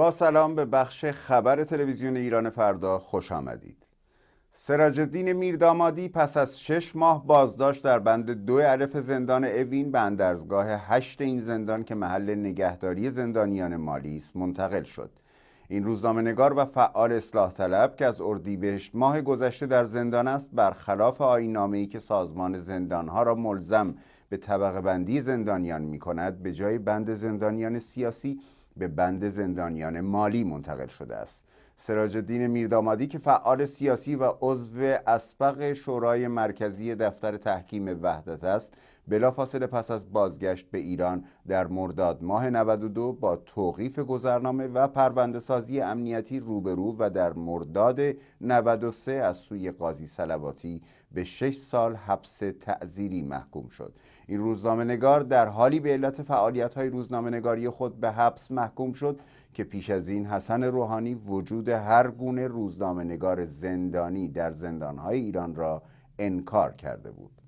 با سلام به بخش خبر تلویزیون ایران فردا خوش آمدید سراجدین میردامادی پس از شش ماه بازداشت در بند دو عرف زندان اوین به اندرزگاه هشت این زندان که محل نگهداری زندانیان مالی است منتقل شد این روزنامه و فعال اصلاح طلب که از اردیبهشت ماه گذشته در زندان است برخلاف آیین ای که سازمان زندانها را ملزم به طبقه بندی زندانیان می کند به جای بند زندانیان سیاسی به بند زندانیان مالی منتقل شده است سراج میردامادی که فعال سیاسی و عضو اسبق شورای مرکزی دفتر تحکیم وحدت است بلافاصله پس از بازگشت به ایران در مرداد ماه 92 با توقیف گذرنامه و سازی امنیتی روبرو و در مرداد 93 از سوی قاضی سلواتی به 6 سال حبس تعزیری محکوم شد این روزنامه نگار در حالی به علت فعالیت های روزنامه نگاری خود به حبس محکوم شد که پیش از این حسن روحانی وجود هر گونه روزنامه نگار زندانی در زندانهای ایران را انکار کرده بود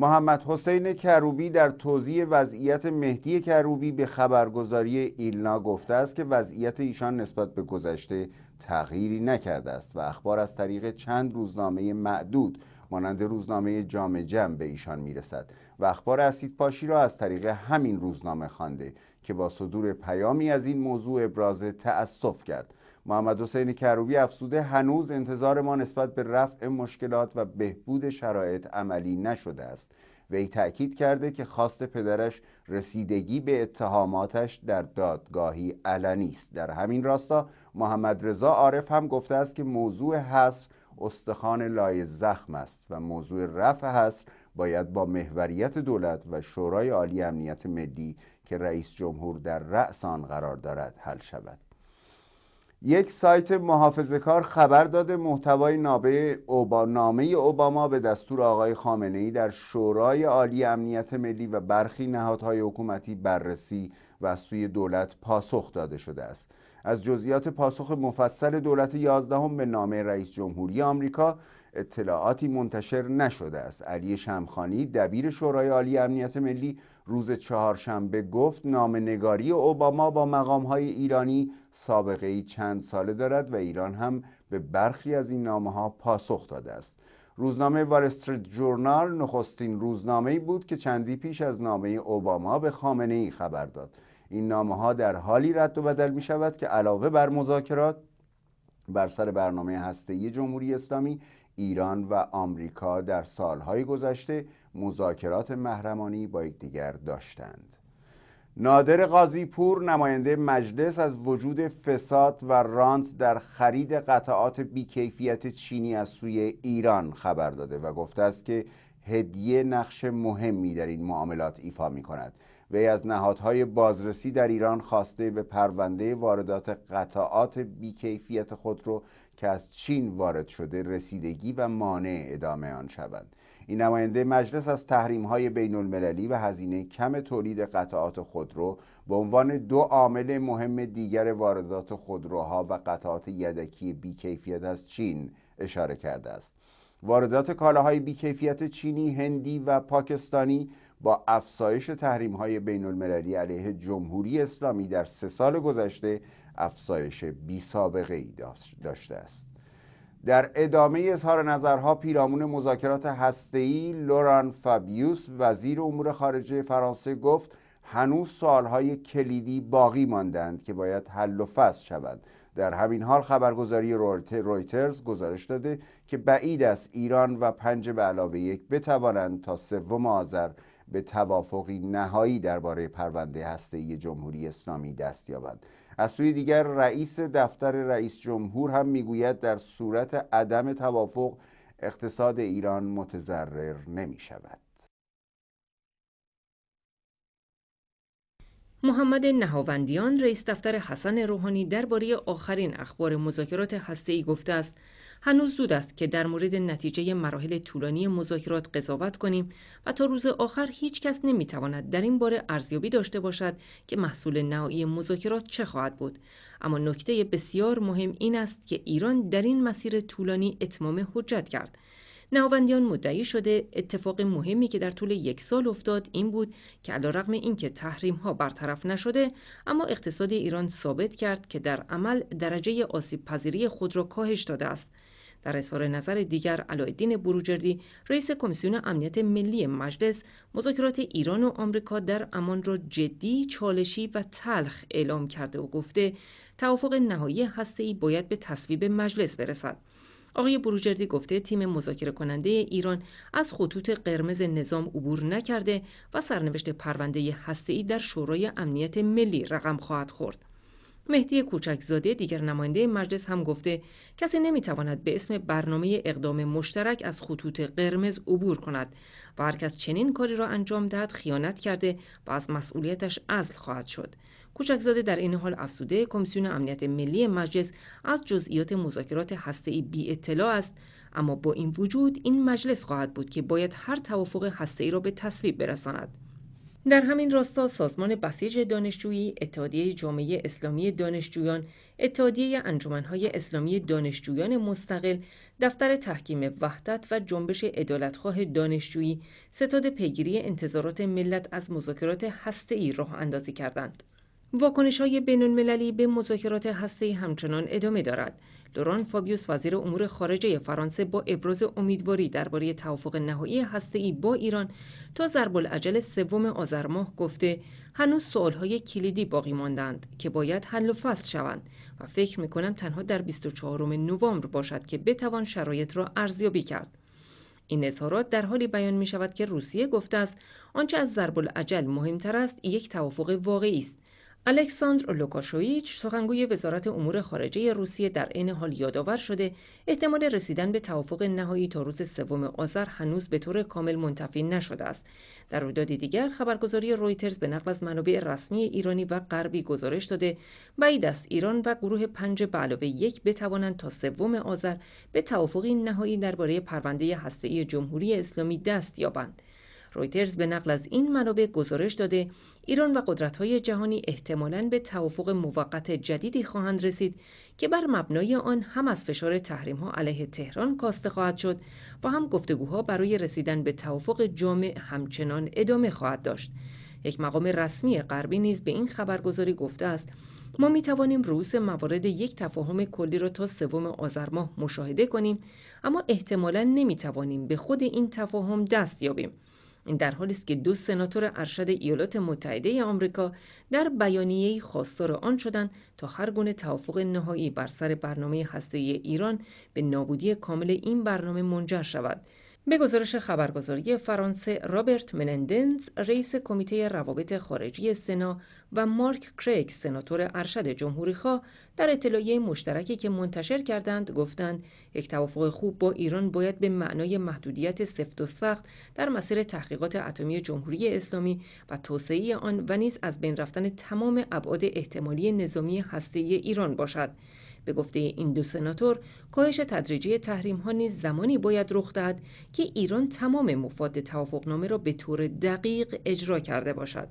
محمد حسین کروبی در توضیح وضعیت مهدی کروبی به خبرگزاری ایلنا گفته است که وضعیت ایشان نسبت به گذشته تغییری نکرده است و اخبار از طریق چند روزنامه معدود مانند روزنامه جام جم به ایشان میرسد و اخبار اسید پاشی را از طریق همین روزنامه خوانده که با صدور پیامی از این موضوع ابراز تأسف کرد محمد حسین کروبی افسوده هنوز انتظار ما نسبت به رفع مشکلات و بهبود شرایط عملی نشده است وی تأکید کرده که خواست پدرش رسیدگی به اتهاماتش در دادگاهی علنی است در همین راستا محمد رضا عارف هم گفته است که موضوع هست استخوان لای زخم است و موضوع رفع حصر باید با محوریت دولت و شورای عالی امنیت ملی که رئیس جمهور در رأس آن قرار دارد حل شود یک سایت محافظه کار خبر داده محتوای نامه اوباما به دستور آقای خامنه ای در شورای عالی امنیت ملی و برخی نهادهای حکومتی بررسی و سوی دولت پاسخ داده شده است از جزئیات پاسخ مفصل دولت یازدهم به نامه رئیس جمهوری آمریکا اطلاعاتی منتشر نشده است علی شمخانی دبیر شورای عالی امنیت ملی روز چهارشنبه گفت نگاری اوباما با مقام های ایرانی سابقه ای چند ساله دارد و ایران هم به برخی از این نامه ها پاسخ داده است روزنامه وارستریت جورنال نخستین روزنامه بود که چندی پیش از نامه اوباما به خامنه ای خبر داد این نامه ها در حالی رد و بدل می شود که علاوه بر مذاکرات بر سر برنامه هسته جمهوری اسلامی ایران و آمریکا در سالهای گذشته مذاکرات محرمانی با یکدیگر داشتند نادر قاضیپور نماینده مجلس از وجود فساد و رانت در خرید قطعات بیکیفیت چینی از سوی ایران خبر داده و گفته است که هدیه نقش مهمی در این معاملات ایفا می کند وی از نهادهای بازرسی در ایران خواسته به پرونده واردات قطعات بیکیفیت خود رو که از چین وارد شده رسیدگی و مانع ادامه آن شوند این نماینده مجلس از تحریم های بین المللی و هزینه کم تولید قطعات خودرو به عنوان دو عامل مهم دیگر واردات خودروها و قطعات یدکی بیکیفیت از چین اشاره کرده است واردات کالاهای بیکیفیت چینی، هندی و پاکستانی با افزایش تحریم های بین المللی علیه جمهوری اسلامی در سه سال گذشته افزایش بی سابقه ای داشته است در ادامه اظهار نظرها پیرامون مذاکرات هسته‌ای لوران فابیوس وزیر امور خارجه فرانسه گفت هنوز سوالهای کلیدی باقی ماندند که باید حل و فصل شوند در همین حال خبرگزاری رویترز گزارش داده که بعید است ایران و پنج به علاوه یک بتوانند تا سوم آذر به توافقی نهایی درباره پرونده هسته‌ای جمهوری اسلامی دست یابند از سوی دیگر رئیس دفتر رئیس جمهور هم میگوید در صورت عدم توافق اقتصاد ایران متضرر نمی شود. محمد نهاوندیان رئیس دفتر حسن روحانی درباره آخرین اخبار مذاکرات هسته‌ای گفته است هنوز زود است که در مورد نتیجه مراحل طولانی مذاکرات قضاوت کنیم و تا روز آخر هیچ کس نمیتواند در این باره ارزیابی داشته باشد که محصول نهایی مذاکرات چه خواهد بود اما نکته بسیار مهم این است که ایران در این مسیر طولانی اتمام حجت کرد نهاوندیان مدعی شده اتفاق مهمی که در طول یک سال افتاد این بود که علیرغم اینکه تحریم ها برطرف نشده اما اقتصاد ایران ثابت کرد که در عمل درجه آسیب پذیری خود را کاهش داده است در اظهار نظر دیگر علایالدین بروجردی رئیس کمیسیون امنیت ملی مجلس مذاکرات ایران و آمریکا در امان را جدی چالشی و تلخ اعلام کرده و گفته توافق نهایی هسته‌ای باید به تصویب مجلس برسد آقای بروجردی گفته تیم مذاکره کننده ایران از خطوط قرمز نظام عبور نکرده و سرنوشت پرونده هسته‌ای در شورای امنیت ملی رقم خواهد خورد. مهدی کوچکزاده دیگر نماینده مجلس هم گفته کسی نمیتواند به اسم برنامه اقدام مشترک از خطوط قرمز عبور کند و هر کس چنین کاری را انجام دهد خیانت کرده و از مسئولیتش اصل خواهد شد کوچکزاده در این حال افسوده کمیسیون امنیت ملی مجلس از جزئیات مذاکرات هسته‌ای بی اطلاع است اما با این وجود این مجلس خواهد بود که باید هر توافق هسته‌ای را به تصویب برساند در همین راستا سازمان بسیج دانشجویی، اتحادیه جامعه اسلامی دانشجویان، اتحادیه انجمنهای اسلامی دانشجویان مستقل، دفتر تحکیم وحدت و جنبش عدالتخواه دانشجویی ستاد پیگیری انتظارات ملت از مذاکرات ای راه اندازی کردند. واکنش های بین المللی به مذاکرات ای همچنان ادامه دارد. دوران فابیوس وزیر امور خارجه فرانسه با ابراز امیدواری درباره توافق نهایی هسته‌ای با ایران تا ضرب العجل سوم آذر ماه گفته هنوز های کلیدی باقی ماندند که باید حل و فصل شوند و فکر میکنم تنها در 24 نوامبر باشد که بتوان شرایط را ارزیابی کرد این اظهارات در حالی بیان می شود که روسیه گفته است آنچه از ضرب العجل مهمتر است یک توافق واقعی است الکساندر لوکاشویچ سخنگوی وزارت امور خارجه روسیه در عین حال یادآور شده احتمال رسیدن به توافق نهایی تا روز سوم آذر هنوز به طور کامل منتفی نشده است در رویدادی دیگر خبرگزاری رویترز به نقل از منابع رسمی ایرانی و غربی گزارش داده بعید است ایران و گروه پنج به علاوه یک بتوانند تا سوم آذر به توافقی نهایی درباره پرونده هسته‌ای جمهوری اسلامی دست یابند رویترز به نقل از این منابع گزارش داده ایران و قدرت‌های جهانی احتمالاً به توافق موقت جدیدی خواهند رسید که بر مبنای آن هم از فشار تحریم‌ها علیه تهران کاسته خواهد شد و هم گفتگوها برای رسیدن به توافق جامع همچنان ادامه خواهد داشت. یک مقام رسمی غربی نیز به این خبرگزاری گفته است ما می توانیم روز موارد یک تفاهم کلی را تا سوم آذر ماه مشاهده کنیم اما احتمالا نمی توانیم به خود این تفاهم دست یابیم این در حالی است که دو سناتور ارشد ایالات متحده آمریکا در بیانیه‌ای خواستار آن شدند تا هر گونه توافق نهایی بر سر برنامه هسته‌ای ایران به نابودی کامل این برنامه منجر شود به گزارش خبرگزاری فرانسه رابرت منندنز رئیس کمیته روابط خارجی سنا و مارک کریک سناتور ارشد جمهوریخواه در اطلاعیه مشترکی که منتشر کردند گفتند یک توافق خوب با ایران باید به معنای محدودیت سفت و سخت در مسیر تحقیقات اتمی جمهوری اسلامی و توسعه آن و نیز از بین رفتن تمام ابعاد احتمالی نظامی هسته‌ای ایران باشد به گفته این دو سناتور کاهش تدریجی تحریم ها نیز زمانی باید رخ دهد که ایران تمام مفاد توافقنامه را به طور دقیق اجرا کرده باشد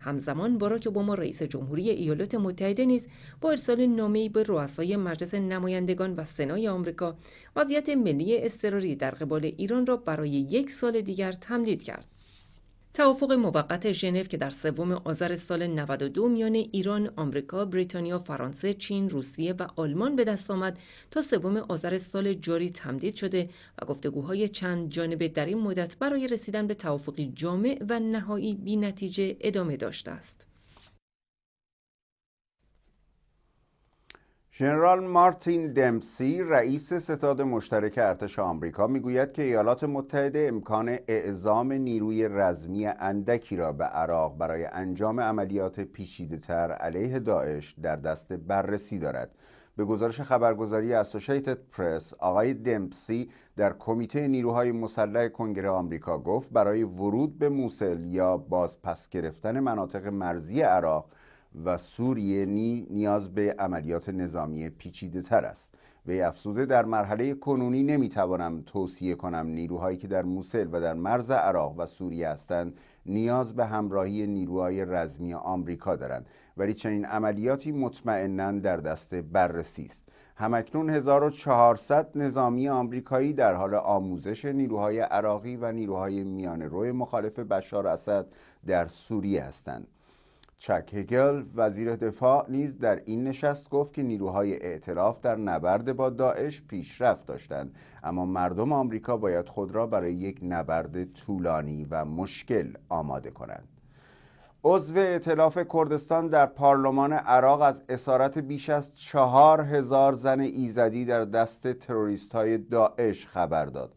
همزمان با ما رئیس جمهوری ایالات متحده نیز با ارسال نامه‌ای به رؤسای مجلس نمایندگان و سنای آمریکا وضعیت ملی اضطراری در قبال ایران را برای یک سال دیگر تمدید کرد توافق موقت ژنو که در سوم آذر سال 92 میان ایران، آمریکا، بریتانیا، فرانسه، چین، روسیه و آلمان به دست آمد تا سوم آذر سال جاری تمدید شده و گفتگوهای چند جانبه در این مدت برای رسیدن به توافقی جامع و نهایی نتیجه ادامه داشته است. ژنرال مارتین دمسی رئیس ستاد مشترک ارتش آمریکا میگوید که ایالات متحده امکان اعزام نیروی رزمی اندکی را به عراق برای انجام عملیات پیچیدهتر علیه داعش در دست بررسی دارد به گزارش خبرگزاری اسوشیتد پرس آقای دمپسی در کمیته نیروهای مسلح کنگره آمریکا گفت برای ورود به موسل یا بازپس گرفتن مناطق مرزی عراق و سوریه نی نیاز به عملیات نظامی پیچیده تر است و افزوده در مرحله کنونی نمیتوانم توصیه کنم نیروهایی که در موسل و در مرز عراق و سوریه هستند نیاز به همراهی نیروهای رزمی آمریکا دارند ولی چنین عملیاتی مطمئنا در دست بررسی است همکنون 1400 نظامی آمریکایی در حال آموزش نیروهای عراقی و نیروهای میان روی مخالف بشار اسد در سوریه هستند چک هگل وزیر دفاع نیز در این نشست گفت که نیروهای اعتراف در نبرد با داعش پیشرفت داشتند اما مردم آمریکا باید خود را برای یک نبرد طولانی و مشکل آماده کنند عضو اعتلاف کردستان در پارلمان عراق از اسارت بیش از چهار هزار زن ایزدی در دست تروریست های داعش خبر داد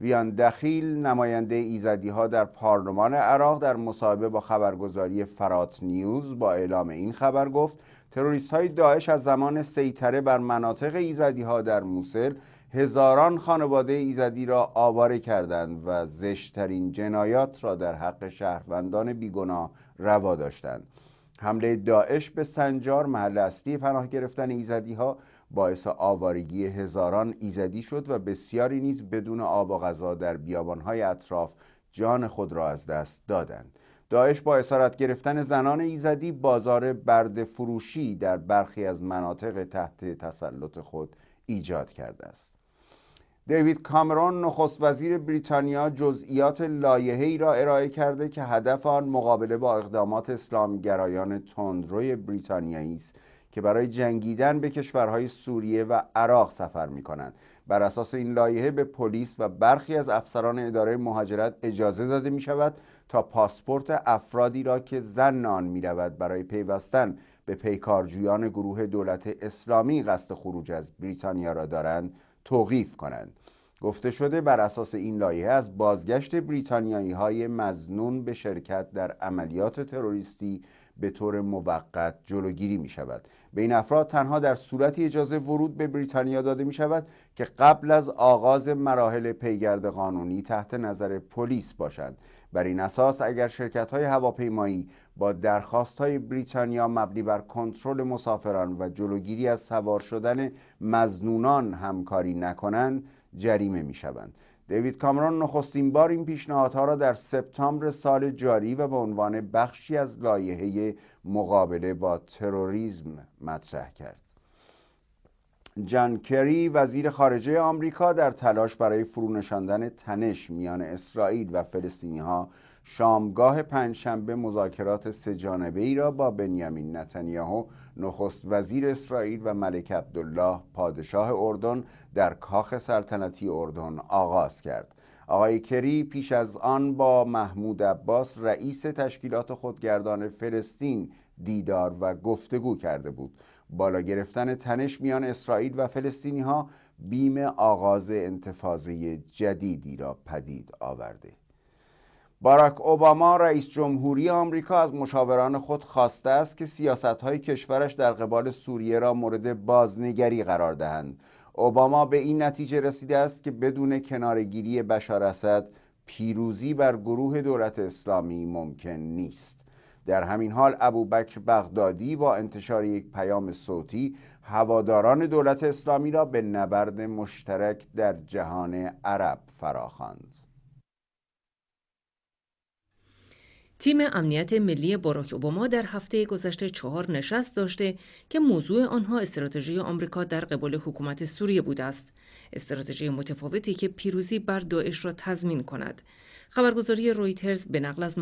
ویان دخیل نماینده ایزدی ها در پارلمان عراق در مصاحبه با خبرگزاری فرات نیوز با اعلام این خبر گفت تروریست های داعش از زمان سیطره بر مناطق ایزدی ها در موسل هزاران خانواده ایزدی را آواره کردند و زشتترین جنایات را در حق شهروندان بیگناه روا داشتند حمله داعش به سنجار محل اصلی پناه گرفتن ایزدی ها باعث آوارگی هزاران ایزدی شد و بسیاری نیز بدون آب و غذا در بیابانهای اطراف جان خود را از دست دادند داعش با اسارت گرفتن زنان ایزدی بازار برد فروشی در برخی از مناطق تحت تسلط خود ایجاد کرده است دیوید کامرون نخست وزیر بریتانیا جزئیات ای را ارائه کرده که هدف آن مقابله با اقدامات اسلامگرایان تندروی بریتانیایی است که برای جنگیدن به کشورهای سوریه و عراق سفر می کنند. بر اساس این لایحه به پلیس و برخی از افسران اداره مهاجرت اجازه داده می شود تا پاسپورت افرادی را که زن آن می رود برای پیوستن به پیکارجویان گروه دولت اسلامی قصد خروج از بریتانیا را دارند توقیف کنند. گفته شده بر اساس این لایحه از بازگشت بریتانیایی های مزنون به شرکت در عملیات تروریستی به طور موقت جلوگیری می شود به این افراد تنها در صورتی اجازه ورود به بریتانیا داده می شود که قبل از آغاز مراحل پیگرد قانونی تحت نظر پلیس باشند بر این اساس اگر شرکت های هواپیمایی با درخواست های بریتانیا مبنی بر کنترل مسافران و جلوگیری از سوار شدن مزنونان همکاری نکنند جریمه می شوند دیوید کامرون نخستین بار این پیشنهادها را در سپتامبر سال جاری و به عنوان بخشی از لایحه مقابله با تروریسم مطرح کرد. جان کری وزیر خارجه آمریکا در تلاش برای فرونشاندن تنش میان اسرائیل و فلسطینی‌ها شامگاه پنجشنبه مذاکرات سه ای را با بنیامین نتانیاهو نخست وزیر اسرائیل و ملک عبدالله پادشاه اردن در کاخ سلطنتی اردن آغاز کرد آقای کری پیش از آن با محمود عباس رئیس تشکیلات خودگردان فلسطین دیدار و گفتگو کرده بود بالا گرفتن تنش میان اسرائیل و فلسطینی ها بیم آغاز انتفاضه جدیدی را پدید آورده باراک اوباما رئیس جمهوری آمریکا از مشاوران خود خواسته است که های کشورش در قبال سوریه را مورد بازنگری قرار دهند اوباما به این نتیجه رسیده است که بدون کنارگیری بشار اسد پیروزی بر گروه دولت اسلامی ممکن نیست در همین حال ابوبکر بغدادی با انتشار یک پیام صوتی هواداران دولت اسلامی را به نبرد مشترک در جهان عرب فراخواند تیم امنیت ملی باراک اوباما در هفته گذشته چهار نشست داشته که موضوع آنها استراتژی آمریکا در قبال حکومت سوریه بوده است استراتژی متفاوتی که پیروزی بر داعش را تضمین کند خبرگزاری رویترز به نقل از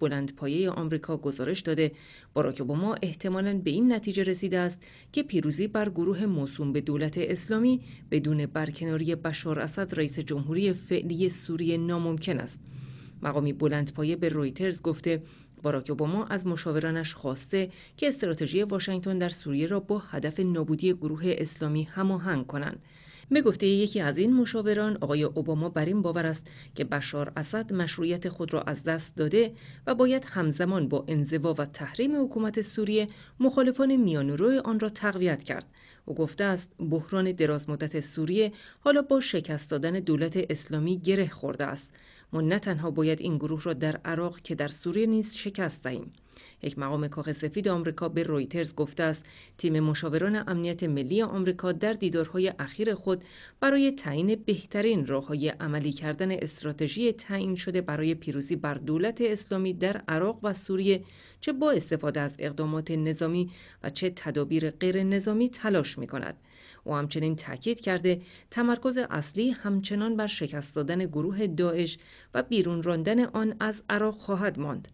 بلند پایه آمریکا گزارش داده باراک اوباما احتمالاً به این نتیجه رسیده است که پیروزی بر گروه موسوم به دولت اسلامی بدون برکناری بشار اسد رئیس جمهوری فعلی سوریه ناممکن است مقامی بلندپایه به رویترز گفته باراک اوباما از مشاورانش خواسته که استراتژی واشنگتن در سوریه را با هدف نابودی گروه اسلامی هماهنگ کنند به گفته یکی از این مشاوران آقای اوباما بر این باور است که بشار اسد مشروعیت خود را از دست داده و باید همزمان با انزوا و تحریم حکومت سوریه مخالفان روی آن را تقویت کرد او گفته است بحران درازمدت سوریه حالا با شکست دادن دولت اسلامی گره خورده است ما نه تنها باید این گروه را در عراق که در سوریه نیز شکست دهیم یک مقام کاخ سفید آمریکا به رویترز گفته است تیم مشاوران امنیت ملی آمریکا در دیدارهای اخیر خود برای تعیین بهترین راههای عملی کردن استراتژی تعیین شده برای پیروزی بر دولت اسلامی در عراق و سوریه چه با استفاده از اقدامات نظامی و چه تدابیر غیر نظامی تلاش می کند. او همچنین تاکید کرده تمرکز اصلی همچنان بر شکست دادن گروه داعش و بیرون راندن آن از عراق خواهد ماند.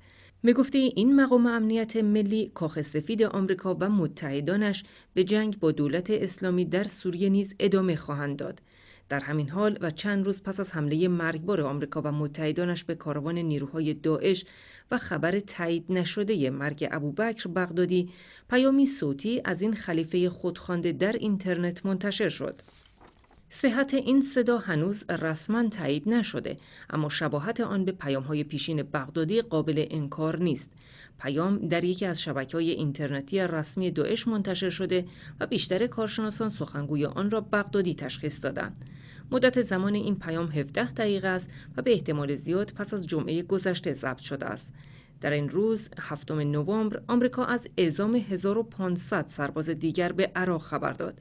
به گفته این مقام امنیت ملی کاخ سفید آمریکا و متحدانش به جنگ با دولت اسلامی در سوریه نیز ادامه خواهند داد در همین حال و چند روز پس از حمله مرگبار آمریکا و متحدانش به کاروان نیروهای داعش و خبر تایید نشده مرگ ابوبکر بغدادی پیامی صوتی از این خلیفه خودخوانده در اینترنت منتشر شد صحت این صدا هنوز رسما تایید نشده اما شباهت آن به پیام های پیشین بغدادی قابل انکار نیست پیام در یکی از شبکه های اینترنتی رسمی داعش منتشر شده و بیشتر کارشناسان سخنگوی آن را بغدادی تشخیص دادند مدت زمان این پیام 17 دقیقه است و به احتمال زیاد پس از جمعه گذشته ضبط شده است در این روز هفتم نوامبر آمریکا از اعزام 1500 سرباز دیگر به عراق خبر داد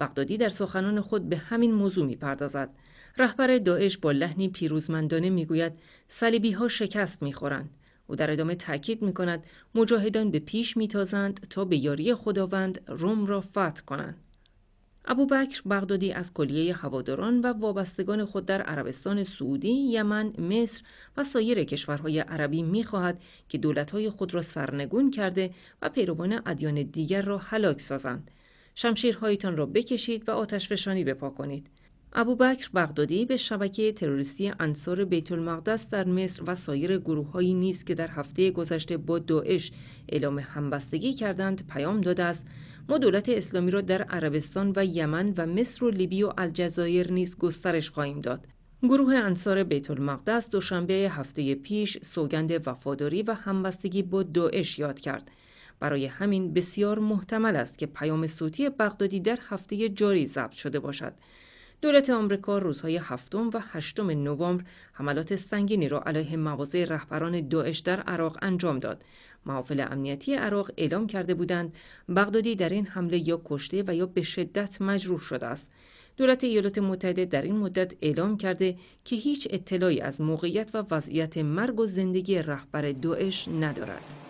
بغدادی در سخنان خود به همین موضوع میپردازد رهبر داعش با لحنی پیروزمندانه میگوید صلیبی ها شکست میخورند او در ادامه تاکید می کند مجاهدان به پیش میتازند تا به یاری خداوند روم را فتح کنند ابو بکر، بغدادی از کلیه هواداران و وابستگان خود در عربستان سعودی، یمن، مصر و سایر کشورهای عربی میخواهد که دولتهای خود را سرنگون کرده و پیروان ادیان دیگر را هلاک سازند. شمشیرهایتان را بکشید و آتش فشانی بپا کنید ابوبکر بغدادی به شبکه تروریستی انصار بیت المقدس در مصر و سایر گروههایی نیست که در هفته گذشته با داعش اعلام همبستگی کردند پیام داده است ما دولت اسلامی را در عربستان و یمن و مصر و لیبی و الجزایر نیز گسترش خواهیم داد گروه انصار بیت المقدس دوشنبه هفته پیش سوگند وفاداری و همبستگی با داعش یاد کرد برای همین بسیار محتمل است که پیام صوتی بغدادی در هفته جاری ضبط شده باشد. دولت آمریکا روزهای هفتم و هشتم نوامبر حملات سنگینی را علیه مواضع رهبران داعش در عراق انجام داد. محافل امنیتی عراق اعلام کرده بودند بغدادی در این حمله یا کشته و یا به شدت مجروح شده است. دولت ایالات متحده در این مدت اعلام کرده که هیچ اطلاعی از موقعیت و وضعیت مرگ و زندگی رهبر داعش ندارد.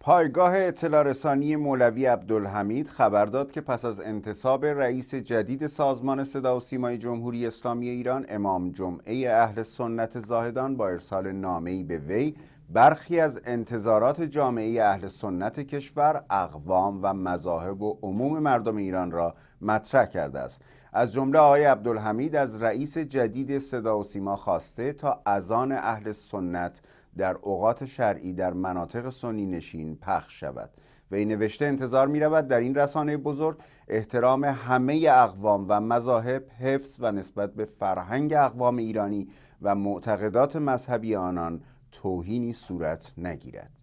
پایگاه اطلاع رسانی مولوی عبدالحمید خبر داد که پس از انتصاب رئیس جدید سازمان صدا و سیمای جمهوری اسلامی ایران امام جمعه اهل سنت زاهدان با ارسال نامه‌ای به وی برخی از انتظارات جامعه اهل سنت کشور اقوام و مذاهب و عموم مردم ایران را مطرح کرده است از جمله آقای عبدالحمید از رئیس جدید صدا و سیما خواسته تا اذان اهل سنت در اوقات شرعی در مناطق سنی نشین پخش شود و این نوشته انتظار می رود در این رسانه بزرگ احترام همه اقوام و مذاهب حفظ و نسبت به فرهنگ اقوام ایرانی و معتقدات مذهبی آنان توهینی صورت نگیرد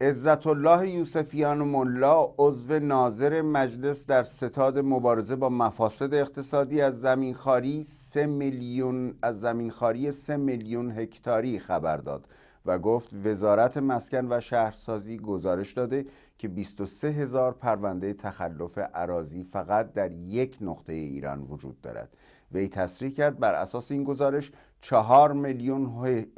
عزت الله یوسفیان ملا عضو ناظر مجلس در ستاد مبارزه با مفاسد اقتصادی از زمینخواری سه میلیون از زمینخواری سه میلیون هکتاری خبر داد و گفت وزارت مسکن و شهرسازی گزارش داده که 23 هزار پرونده تخلف عراضی فقط در یک نقطه ایران وجود دارد وی تصریح کرد بر اساس این گزارش 4 میلیون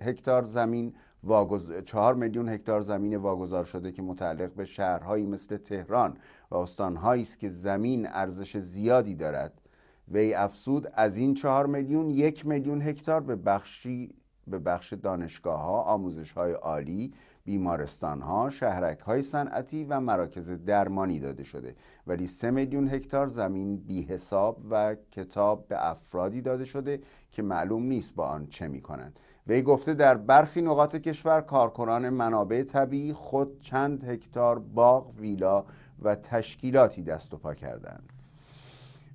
هکتار زمین واگز... میلیون هکتار زمین واگذار شده که متعلق به شهرهایی مثل تهران و استانهایی است که زمین ارزش زیادی دارد وی افسود از این چهار میلیون یک میلیون هکتار به بخشی به بخش دانشگاه ها، آموزش های عالی، بیمارستان ها، شهرک های صنعتی و مراکز درمانی داده شده ولی 3 میلیون هکتار زمین بی حساب و کتاب به افرادی داده شده که معلوم نیست با آن چه می کنند وی گفته در برخی نقاط کشور کارکنان منابع طبیعی خود چند هکتار باغ، ویلا و تشکیلاتی دست و پا کردند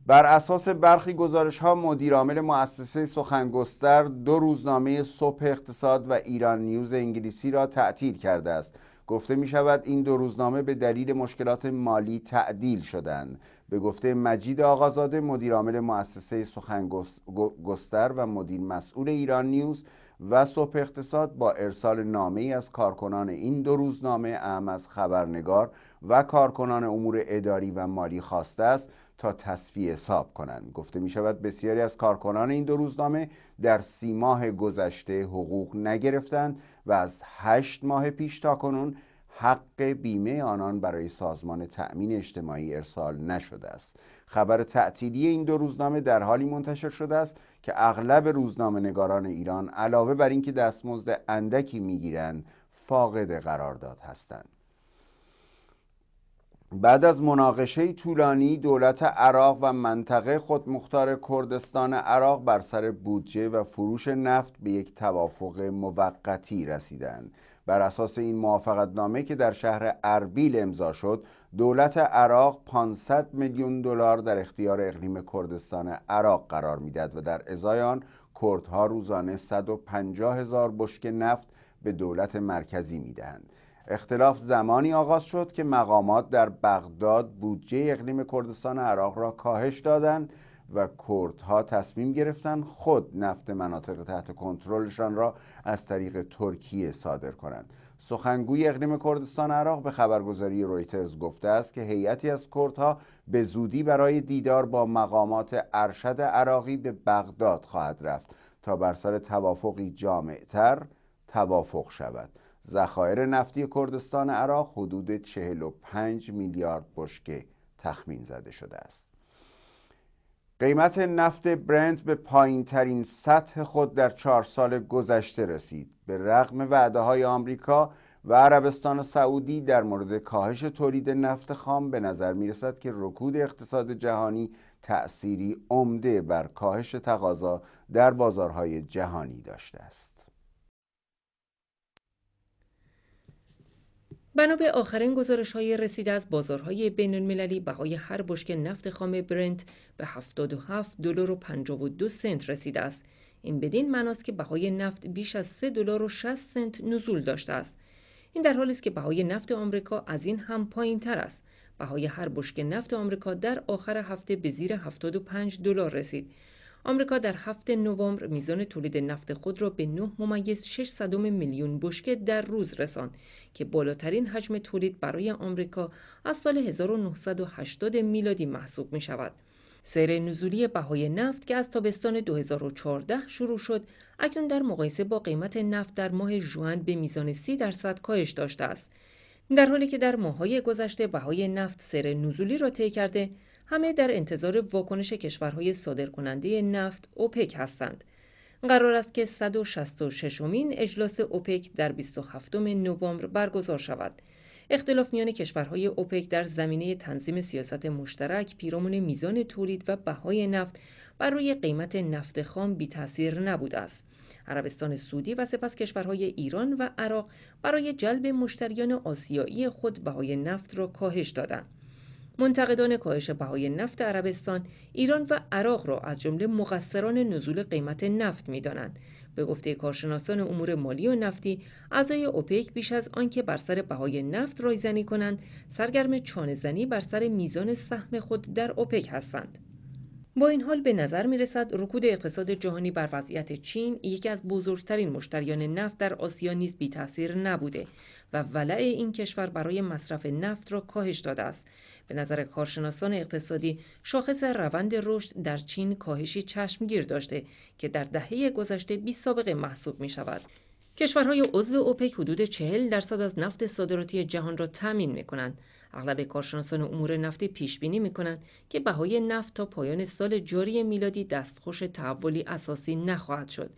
بر اساس برخی گزارش ها مدیرعامل مؤسسه سخنگستر دو روزنامه صبح اقتصاد و ایران نیوز انگلیسی را تعطیل کرده است گفته می شود این دو روزنامه به دلیل مشکلات مالی تعدیل شدند به گفته مجید آقازاده مدیرعامل مؤسسه سخنگستر و مدیر مسئول ایران نیوز و صبح اقتصاد با ارسال نامه ای از کارکنان این دو روزنامه اهم از خبرنگار و کارکنان امور اداری و مالی خواسته است تا تصفیه حساب کنند گفته می شود بسیاری از کارکنان این دو روزنامه در سی ماه گذشته حقوق نگرفتند و از هشت ماه پیش تا کنون حق بیمه آنان برای سازمان تأمین اجتماعی ارسال نشده است خبر تعطیلی این دو روزنامه در حالی منتشر شده است که اغلب روزنامه نگاران ایران علاوه بر اینکه دستمزد اندکی میگیرند فاقد قرارداد هستند بعد از مناقشه طولانی دولت عراق و منطقه خودمختار کردستان عراق بر سر بودجه و فروش نفت به یک توافق موقتی رسیدند بر اساس این نامه که در شهر اربیل امضا شد دولت عراق 500 میلیون دلار در اختیار اقلیم کردستان عراق قرار میدهد و در ازای آن کردها روزانه 150 هزار بشک نفت به دولت مرکزی میدهند اختلاف زمانی آغاز شد که مقامات در بغداد بودجه اقلیم کردستان عراق را کاهش دادند و کردها تصمیم گرفتند خود نفت مناطق تحت کنترلشان را از طریق ترکیه صادر کنند سخنگوی اقلیم کردستان عراق به خبرگزاری رویترز گفته است که هیئتی از کردها به زودی برای دیدار با مقامات ارشد عراقی به بغداد خواهد رفت تا بر سر توافقی جامعتر توافق شود ذخایر نفتی کردستان عراق حدود 45 میلیارد بشکه تخمین زده شده است قیمت نفت برند به پایین ترین سطح خود در چهار سال گذشته رسید به رغم وعده های آمریکا و عربستان و سعودی در مورد کاهش تولید نفت خام به نظر می رسد که رکود اقتصاد جهانی تأثیری عمده بر کاهش تقاضا در بازارهای جهانی داشته است بنا به آخرین گزارش های رسیده از بازارهای بین المللی بهای هر بشک نفت خام برنت به 77 دلار و 52 سنت رسیده است. این بدین معناست که بهای نفت بیش از 3 دلار و 60 سنت نزول داشته است. این در حالی است که بهای نفت آمریکا از این هم پایین تر است. بهای هر بشک نفت آمریکا در آخر هفته به زیر 75 دلار رسید. آمریکا در هفته نوامبر میزان تولید نفت خود را به 9 ممیز 600 میلیون بشکه در روز رساند که بالاترین حجم تولید برای آمریکا از سال 1980 میلادی محسوب می شود. سیر نزولی بهای نفت که از تابستان 2014 شروع شد، اکنون در مقایسه با قیمت نفت در ماه ژوئن به میزان 30 درصد کاهش داشته است. در حالی که در ماههای گذشته بهای نفت سیر نزولی را طی کرده همه در انتظار واکنش کشورهای صادرکننده نفت اوپک هستند. قرار است که 166 مین اجلاس اوپک در 27 نوامبر برگزار شود. اختلاف میان کشورهای اوپک در زمینه تنظیم سیاست مشترک پیرامون میزان تولید و بهای نفت بر روی قیمت نفت خام بی تاثیر نبود است. عربستان سعودی و سپس کشورهای ایران و عراق برای جلب مشتریان آسیایی خود بهای نفت را کاهش دادند. منتقدان کاهش بهای نفت عربستان ایران و عراق را از جمله مقصران نزول قیمت نفت دانند. به گفته کارشناسان امور مالی و نفتی اعضای اوپک بیش از آنکه بر سر بهای نفت رایزنی کنند سرگرم چانهزنی بر سر میزان سهم خود در اوپک هستند با این حال به نظر می رسد رکود اقتصاد جهانی بر وضعیت چین یکی از بزرگترین مشتریان نفت در آسیا نیز بی تاثیر نبوده و ولع این کشور برای مصرف نفت را کاهش داده است. به نظر کارشناسان اقتصادی شاخص روند رشد در چین کاهشی چشمگیر داشته که در دهه گذشته بی سابقه محسوب می شود. کشورهای عضو اوپک حدود 40 درصد از نفت صادراتی جهان را تمین می کنند اغلب کارشناسان امور نفتی پیش بینی می که بهای نفت تا پایان سال جاری میلادی دستخوش تحولی اساسی نخواهد شد.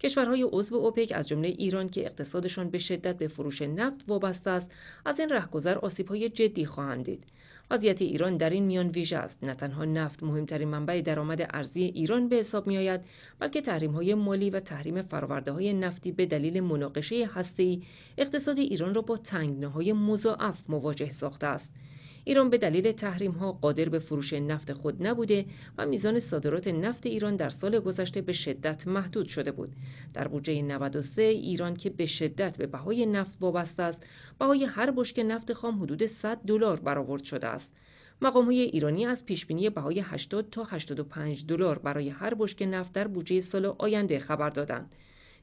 کشورهای عضو اوپک از جمله ایران که اقتصادشان به شدت به فروش نفت وابسته است، از این رهگذر آسیبهای جدی خواهند دید. وضعیت ایران در این میان ویژه است نه تنها نفت مهمترین منبع درآمد ارزی ایران به حساب می آید بلکه تحریم های مالی و تحریم فرآورده های نفتی به دلیل مناقشه هستی اقتصاد ایران را با تنگناهای مضاعف مواجه ساخته است ایران به دلیل تحریم ها قادر به فروش نفت خود نبوده و میزان صادرات نفت ایران در سال گذشته به شدت محدود شده بود در بودجه 93 ایران که به شدت به بهای نفت وابسته است بهای هر بشک نفت خام حدود 100 دلار برآورد شده است مقام های ایرانی از پیش بینی بهای 80 تا 85 دلار برای هر بشک نفت در بودجه سال آینده خبر دادند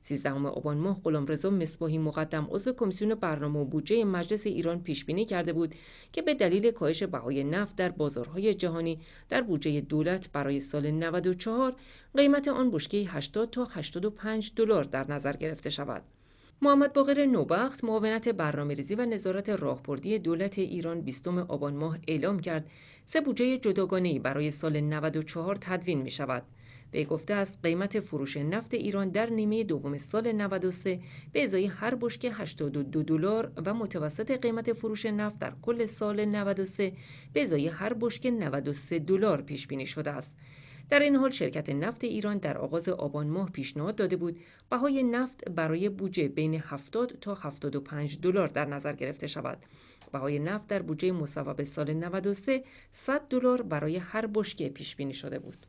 سیزدهم آبان ماه غلامرضا مصباحی مقدم عضو کمیسیون برنامه و بودجه مجلس ایران پیش بینی کرده بود که به دلیل کاهش بهای نفت در بازارهای جهانی در بودجه دولت برای سال 94 قیمت آن بشکه 80 تا 85 دلار در نظر گرفته شود. محمد باقر نوبخت معاونت برنامه ریزی و نظارت راهبردی دولت ایران بیستم آبان ماه اعلام کرد سه بودجه جداگانه برای سال 94 تدوین می شود. وی گفته است قیمت فروش نفت ایران در نیمه دوم سال 93 به ازای هر بشکه 82 دلار و متوسط قیمت فروش نفت در کل سال 93 به ازای هر بشکه 93 دلار پیش بینی شده است. در این حال شرکت نفت ایران در آغاز آبان ماه پیشنهاد داده بود بهای نفت برای بودجه بین 70 تا 75 دلار در نظر گرفته شود. بهای نفت در بودجه مصوب سال 93 100 دلار برای هر بشکه پیش بینی شده بود.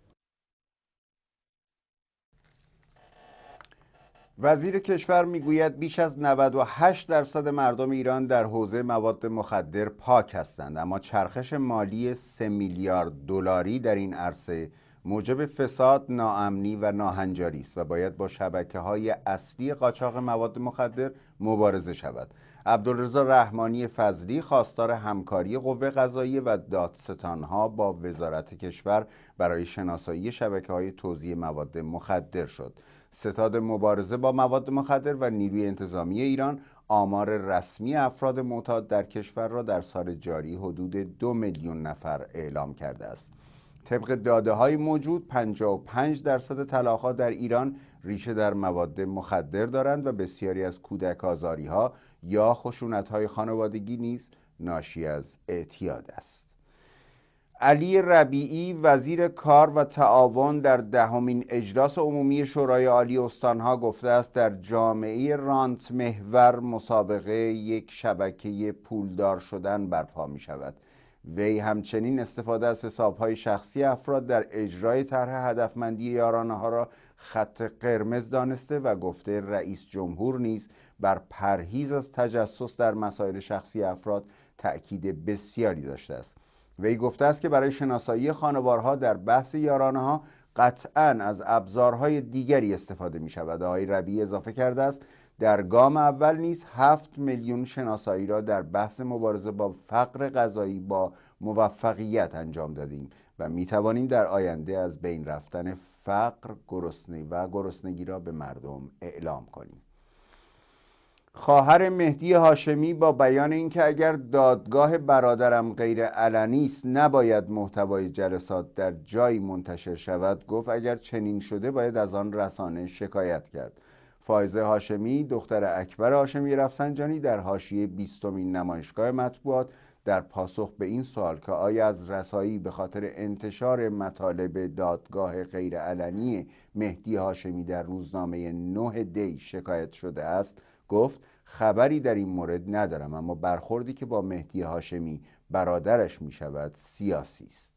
وزیر کشور میگوید بیش از 98 درصد مردم ایران در حوزه مواد مخدر پاک هستند اما چرخش مالی 3 میلیارد دلاری در این عرصه موجب فساد، ناامنی و ناهنجاری است و باید با شبکه های اصلی قاچاق مواد مخدر مبارزه شود. عبدالرضا رحمانی فضلی خواستار همکاری قوه قضاییه و ها با وزارت کشور برای شناسایی شبکه های توزیع مواد مخدر شد. ستاد مبارزه با مواد مخدر و نیروی انتظامی ایران آمار رسمی افراد معتاد در کشور را در سال جاری حدود دو میلیون نفر اعلام کرده است طبق داده های موجود 55 درصد ها در ایران ریشه در مواد مخدر دارند و بسیاری از کودک آزاری ها یا خشونت های خانوادگی نیز ناشی از اعتیاد است علی ربیعی وزیر کار و تعاون در دهمین اجلاس عمومی شورای عالی استانها گفته است در جامعه رانت محور مسابقه یک شبکه پولدار شدن برپا می شود وی همچنین استفاده از حسابهای شخصی افراد در اجرای طرح هدفمندی یارانه ها را خط قرمز دانسته و گفته رئیس جمهور نیز بر پرهیز از تجسس در مسائل شخصی افراد تأکید بسیاری داشته است وی گفته است که برای شناسایی خانوارها در بحث یارانه ها قطعا از ابزارهای دیگری استفاده می شود آقای ربی اضافه کرده است در گام اول نیز هفت میلیون شناسایی را در بحث مبارزه با فقر غذایی با موفقیت انجام دادیم و می توانیم در آینده از بین رفتن فقر گرسنگی و گرسنگی را به مردم اعلام کنیم خواهر مهدی هاشمی با بیان اینکه اگر دادگاه برادرم غیر علنی است نباید محتوای جلسات در جایی منتشر شود گفت اگر چنین شده باید از آن رسانه شکایت کرد فایزه هاشمی دختر اکبر هاشمی رفسنجانی در حاشیه بیستمین نمایشگاه مطبوعات در پاسخ به این سوال که آیا از رسایی به خاطر انتشار مطالب دادگاه غیرعلنی مهدی هاشمی در روزنامه نه دی شکایت شده است گفت خبری در این مورد ندارم اما برخوردی که با مهدی هاشمی برادرش می شود سیاسی است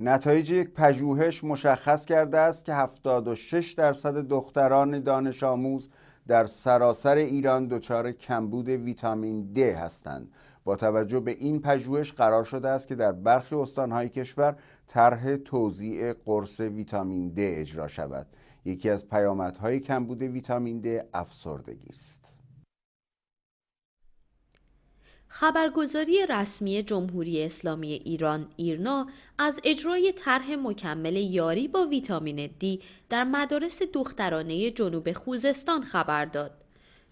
نتایج یک پژوهش مشخص کرده است که 76 درصد دختران دانش آموز در سراسر ایران دچار کمبود ویتامین D هستند با توجه به این پژوهش قرار شده است که در برخی استانهای کشور طرح توزیع قرص ویتامین D اجرا شود یکی از پیامدهای کمبود ویتامین د افسردگی است خبرگزاری رسمی جمهوری اسلامی ایران ایرنا از اجرای طرح مکمل یاری با ویتامین دی در مدارس دخترانه جنوب خوزستان خبر داد.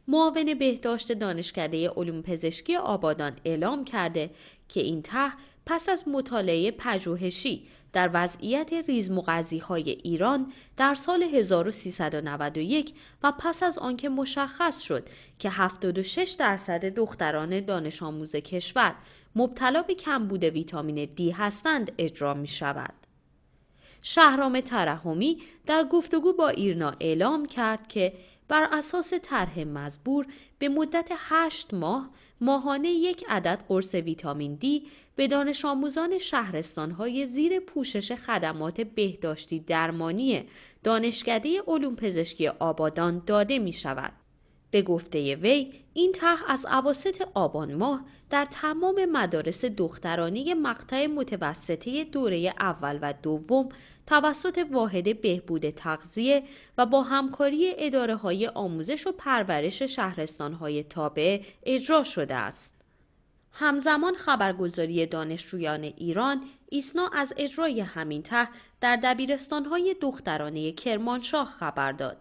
معاون بهداشت دانشکده علوم پزشکی آبادان اعلام کرده که این طرح پس از مطالعه پژوهشی در وضعیت ریزمغزی های ایران در سال 1391 و پس از آنکه مشخص شد که 76 درصد دختران دانش آموز کشور مبتلا به کمبود ویتامین دی هستند اجرا می شود. شهرام ترحمی در گفتگو با ایرنا اعلام کرد که بر اساس طرح مزبور به مدت 8 ماه ماهانه یک عدد قرص ویتامین دی به دانش آموزان شهرستانهای زیر پوشش خدمات بهداشتی درمانی دانشکده علوم پزشکی آبادان داده می شود. به گفته وی این طرح از عواست آبان ماه در تمام مدارس دخترانی مقطع متوسطه دوره اول و دوم توسط واحد بهبود تغذیه و با همکاری اداره های آموزش و پرورش شهرستان های اجرا شده است. همزمان خبرگزاری دانشجویان ایران ایسنا از اجرای همین طرح در دبیرستانهای دخترانه کرمانشاه خبر داد.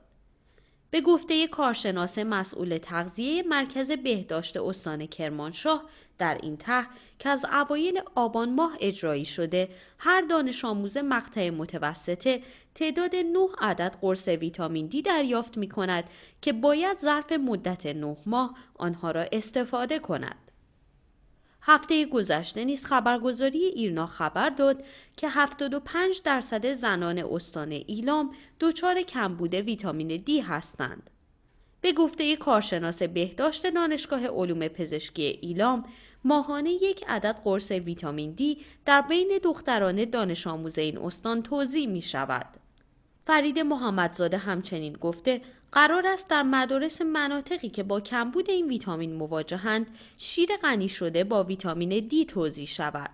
به گفته کارشناس مسئول تغذیه مرکز بهداشت استان کرمانشاه در این ته که از اوایل آبان ماه اجرایی شده هر دانش آموز مقطع متوسطه تعداد 9 عدد قرص ویتامین دی دریافت می کند که باید ظرف مدت 9 ماه آنها را استفاده کند. هفته گذشته نیز خبرگزاری ایرنا خبر داد که 75 درصد زنان استان ایلام دچار کمبود ویتامین دی هستند. به گفته کارشناس بهداشت دانشگاه علوم پزشکی ایلام، ماهانه یک عدد قرص ویتامین دی در بین دختران دانش آموز این استان توضیح می شود. فرید محمدزاده همچنین گفته قرار است در مدارس مناطقی که با کمبود این ویتامین مواجهند شیر غنی شده با ویتامین دی توضیح شود.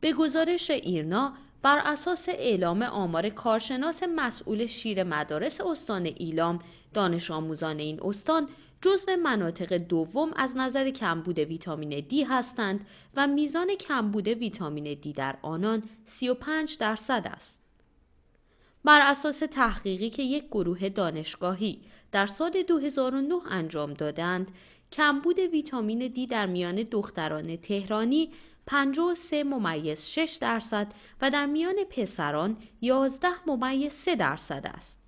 به گزارش ایرنا بر اساس اعلام آمار کارشناس مسئول شیر مدارس استان ایلام دانش آموزان این استان جزو مناطق دوم از نظر کمبود ویتامین دی هستند و میزان کمبود ویتامین دی در آنان 35 درصد است. بر اساس تحقیقی که یک گروه دانشگاهی در سال 2009 انجام دادند کمبود ویتامین دی در میان دختران تهرانی 53 ممیز 6 درصد و در میان پسران 11 ممیز 3 درصد است.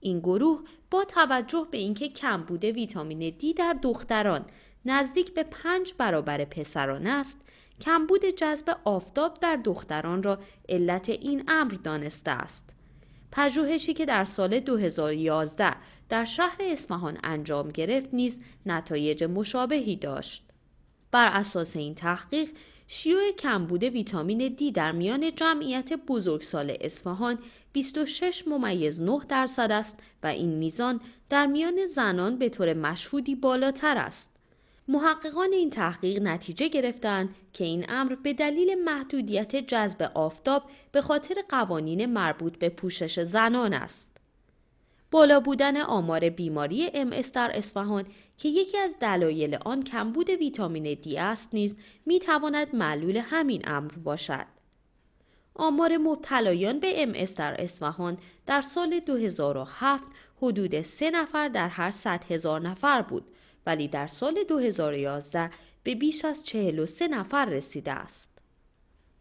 این گروه با توجه به اینکه کمبود ویتامین دی در دختران نزدیک به 5 برابر پسران است، کمبود جذب آفتاب در دختران را علت این امر دانسته است. پژوهشی که در سال 2011 در شهر اصفهان انجام گرفت نیز نتایج مشابهی داشت. بر اساس این تحقیق شیوع کمبود ویتامین دی در میان جمعیت بزرگسال اصفهان 26 ممیز 9 درصد است و این میزان در میان زنان به طور مشهودی بالاتر است. محققان این تحقیق نتیجه گرفتند که این امر به دلیل محدودیت جذب آفتاب به خاطر قوانین مربوط به پوشش زنان است. بالا بودن آمار بیماری ام در اصفهان که یکی از دلایل آن کمبود ویتامین دی است نیز می تواند معلول همین امر باشد. آمار مبتلایان به ام در اصفهان در سال 2007 حدود 3 نفر در هر 100 هزار نفر بود ولی در سال 2011 به بیش از 43 نفر رسیده است.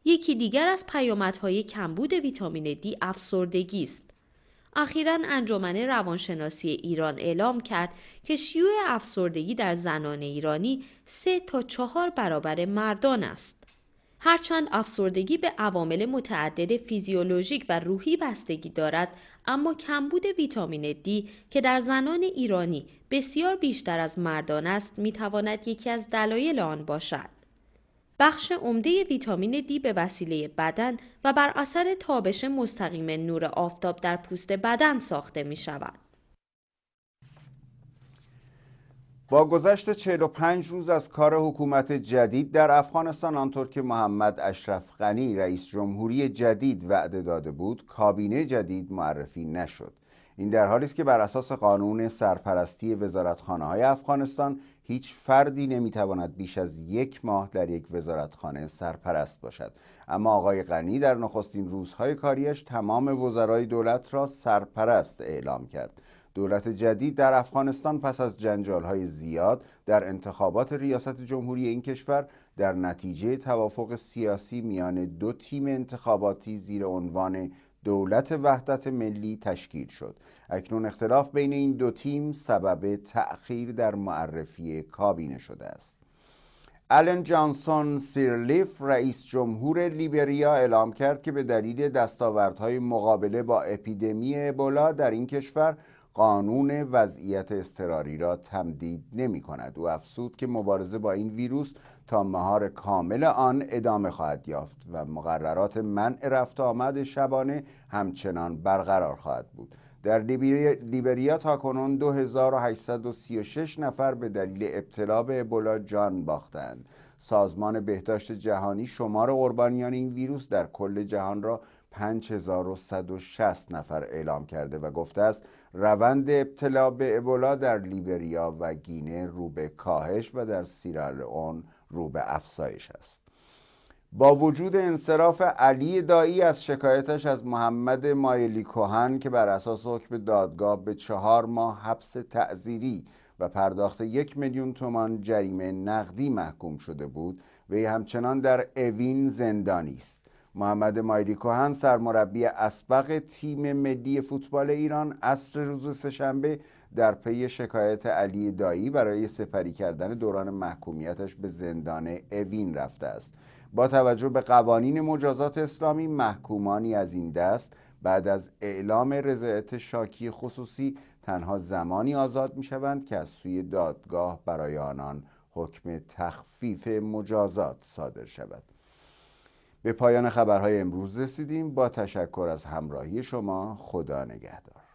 یکی دیگر از پیامدهای کمبود ویتامین D افسردگی است. اخیرا انجمن روانشناسی ایران اعلام کرد که شیوع افسردگی در زنان ایرانی سه تا چهار برابر مردان است. هرچند افسردگی به عوامل متعدد فیزیولوژیک و روحی بستگی دارد اما کمبود ویتامین دی که در زنان ایرانی بسیار بیشتر از مردان است میتواند یکی از دلایل آن باشد بخش عمده ویتامین دی به وسیله بدن و بر اثر تابش مستقیم نور آفتاب در پوست بدن ساخته می شود. با گذشت 45 روز از کار حکومت جدید در افغانستان آنطور که محمد اشرف غنی رئیس جمهوری جدید وعده داده بود کابینه جدید معرفی نشد این در حالی است که بر اساس قانون سرپرستی وزارتخانه های افغانستان هیچ فردی نمیتواند بیش از یک ماه در یک وزارتخانه سرپرست باشد اما آقای غنی در نخستین روزهای کاریش تمام وزرای دولت را سرپرست اعلام کرد دولت جدید در افغانستان پس از های زیاد در انتخابات ریاست جمهوری این کشور در نتیجه توافق سیاسی میان دو تیم انتخاباتی زیر عنوان دولت وحدت ملی تشکیل شد اکنون اختلاف بین این دو تیم سبب تأخیر در معرفی کابینه شده است آلن جانسون سیرلیف رئیس جمهور لیبریا اعلام کرد که به دلیل دستاوردهای مقابله با اپیدمی ابولا در این کشور قانون وضعیت اضطراری را تمدید نمی کند او افزود که مبارزه با این ویروس تا مهار کامل آن ادامه خواهد یافت و مقررات منع رفت آمد شبانه همچنان برقرار خواهد بود در لیبریا تاکنون 2836 نفر به دلیل ابتلا به ابولا جان باختند سازمان بهداشت جهانی شمار قربانیان این ویروس در کل جهان را 5160 نفر اعلام کرده و گفته است روند ابتلا به ابولا در لیبریا و گینه رو به کاهش و در سیرالئون رو به افزایش است با وجود انصراف علی دایی از شکایتش از محمد مایلی کوهن که بر اساس حکم دادگاه به چهار ماه حبس تعذیری و پرداخت یک میلیون تومان جریمه نقدی محکوم شده بود وی همچنان در اوین زندانی است محمد مایری کوهن سرمربی اسبق تیم ملی فوتبال ایران اصر روز سهشنبه در پی شکایت علی دایی برای سپری کردن دوران محکومیتش به زندان اوین رفته است با توجه به قوانین مجازات اسلامی محکومانی از این دست بعد از اعلام رضایت شاکی خصوصی تنها زمانی آزاد می شوند که از سوی دادگاه برای آنان حکم تخفیف مجازات صادر شود به پایان خبرهای امروز رسیدیم با تشکر از همراهی شما خدا نگهدار